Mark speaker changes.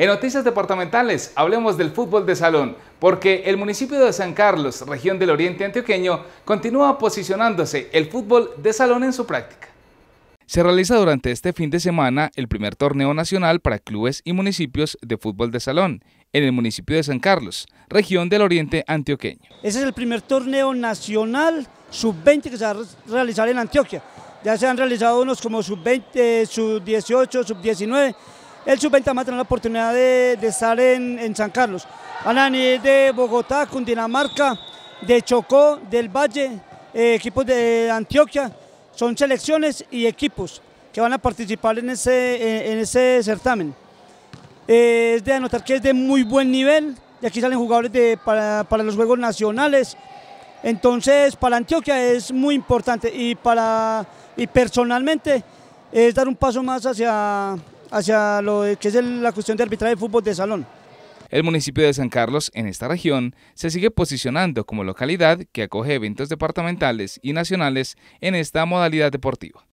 Speaker 1: En noticias departamentales, hablemos del fútbol de salón, porque el municipio de San Carlos, región del oriente antioqueño, continúa posicionándose el fútbol de salón en su práctica. Se realiza durante este fin de semana el primer torneo nacional para clubes y municipios de fútbol de salón en el municipio de San Carlos, región del oriente antioqueño.
Speaker 2: Ese es el primer torneo nacional sub-20 que se va a realizar en Antioquia. Ya se han realizado unos como sub-20, sub-18, sub-19 el sub-20 tener la oportunidad de, estar en, San Carlos. Van de Bogotá, Cundinamarca, de Chocó, del Valle, eh, equipos de Antioquia. Son selecciones y equipos que van a participar en ese, en, ese certamen. Eh, es de anotar que es de muy buen nivel. Y aquí salen jugadores para, para los Juegos Nacionales. Entonces, para Antioquia es muy importante y, para, y personalmente es dar un paso más hacia, hacia lo que es la cuestión de arbitraje de fútbol de salón.
Speaker 1: El municipio de San Carlos, en esta región, se sigue posicionando como localidad que acoge eventos departamentales y nacionales en esta modalidad deportiva.